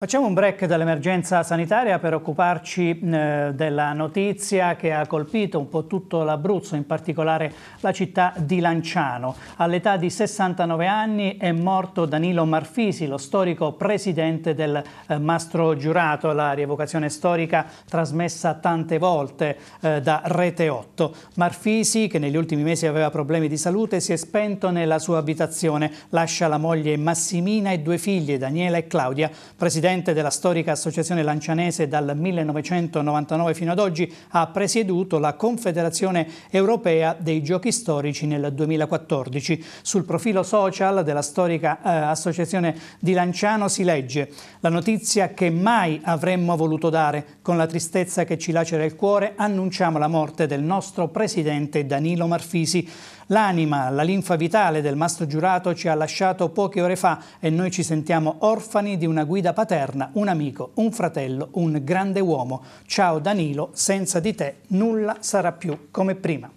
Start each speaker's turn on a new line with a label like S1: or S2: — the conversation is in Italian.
S1: Facciamo un break dall'emergenza sanitaria per occuparci eh, della notizia che ha colpito un po' tutto l'Abruzzo, in particolare la città di Lanciano. All'età di 69 anni è morto Danilo Marfisi, lo storico presidente del eh, Mastro Giurato, la rievocazione storica trasmessa tante volte eh, da Rete 8. Marfisi, che negli ultimi mesi aveva problemi di salute, si è spento nella sua abitazione. Lascia la moglie Massimina e due figlie, Daniela e Claudia, presidente presidente della storica associazione lancianese dal 1999 fino ad oggi, ha presieduto la Confederazione Europea dei Giochi Storici nel 2014. Sul profilo social della storica eh, associazione di Lanciano si legge la notizia che mai avremmo voluto dare, con la tristezza che ci lacera il cuore, annunciamo la morte del nostro presidente Danilo Marfisi. L'anima, la linfa vitale del mastro giurato ci ha lasciato poche ore fa e noi ci sentiamo orfani di una guida paterna fraterna, un amico, un fratello, un grande uomo. Ciao Danilo, senza di te nulla sarà più come prima.